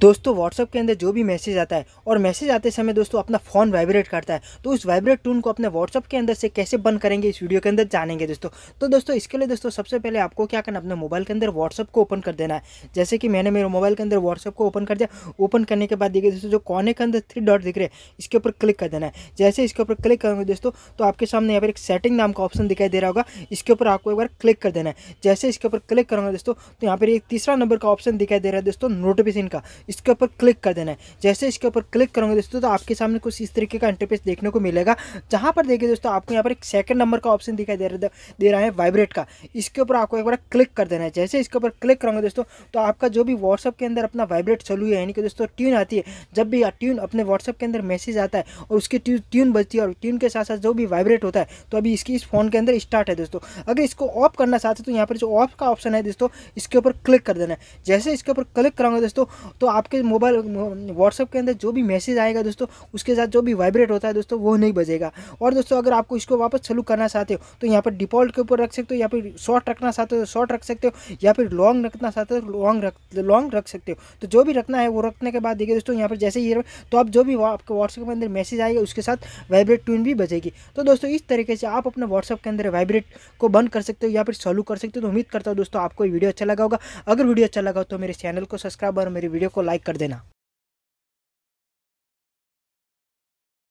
दोस्तों व्हाट्सअप के अंदर जो भी मैसेज आता है और मैसेज आते समय दोस्तों अपना फ़ोन वाइब्रेट करता है तो उस वाइब्रेट टून को अपने व्हाट्सअप के अंदर से कैसे बंद करेंगे इस वीडियो के अंदर जानेंगे दोस्तों तो दोस्तों इसके लिए दोस्तों सबसे पहले आपको क्या करना अपने मोबाइल के अंदर व्हाट्सअप को ओपन कर देना है जैसे कि मैंने मेरे मोबाइल के अंदर व्हाट्सअप को ओपन कर दिया ओपन करने के बाद देखिए दोस्तों जो कोने के अंदर थ्री डॉट दिख रहे हैं इसके ऊपर क्लिक कर देना है जैसे इसके ऊपर क्लिक करेंगे दोस्तों तो आपके सामने यहाँ पर एक सेटिंग नाम का ऑप्शन दिखाई दे रहा होगा इसके ऊपर आपको एक बार क्लिक कर देना है जैसे इसके ऊपर क्लिक करूँगा दोस्तों तो यहाँ पर एक तीसरा नंबर का ऑप्शन दिखाई दे रहा है दोस्तों नोटिफिकेशन का इसके ऊपर क्लिक कर देना है जैसे इसके ऊपर क्लिक करोगे दोस्तों तो आपके सामने कुछ इस तरीके का इंटरफेस देखने को मिलेगा जहाँ पर देखिए दोस्तों आपको यहाँ पर एक सेकंड नंबर का ऑप्शन दिखाई दे रहा है वाइब्रेट का इसके ऊपर आपको एक बार क्लिक कर देना है जैसे इसके ऊपर क्लिक करोगे दोस्तों तो आपका जो भी व्हाट्सअप के अंदर अपना वाइब्रेट चालू है यानी कि दोस्तों ट्यून आती है जब भी ट्यून अपने व्हाट्सअप के अंदर मैसेज आता है और उसकी ट्यून बजती है और ट्यून के साथ साथ जो भी वाइब्रेट होता है तो अभी इसकी इस फोन के अंदर स्टार्ट है दोस्तों अगर इसको ऑफ करना चाहते हो तो यहाँ पर जो ऑफ का ऑप्शन है दोस्तों इसके ऊपर क्लिक कर देना है जैसे इसके ऊपर क्लिक करोगे दोस्तों तो आपके मोबाइल व्हाट्सअप के अंदर जो भी मैसेज आएगा दोस्तों उसके साथ जो भी वाइब्रेट होता है दोस्तों वो नहीं बजेगा और दोस्तों अगर आपको इसको वापस चालू करना चाहते हो तो यहाँ पर डिफॉल्ट के ऊपर रख सकते हो या फिर शॉर्ट रखना चाहते हो शॉर्ट तो रख सकते हो या फिर लॉन्ग रखना चाहते हो लॉन्ग तो रख लॉन्ग रख सकते हो तो जो भी रखना है वो रखने के बाद देखिए दोस्तों यहाँ पर जैसे ही तो आप जो भी आपके व्हाट्सएप के अंदर मैसेज आएगा उसके साथ वाइब्रेट ट्यून भी बजेगी तो दोस्तों इस तरीके से आप अपने व्हाट्सअप के अंदर वाइब्रेट को बंद कर सकते हो या फिर सॉल्व कर सकते हो तो उम्मीद करता हूँ दोस्तों आपको वीडियो अच्छा लगा होगा अगर वीडियो अच्छा लगा हो तो मेरे चैनल को सब्सक्राइब और मेरे वीडियो को लाइक कर देना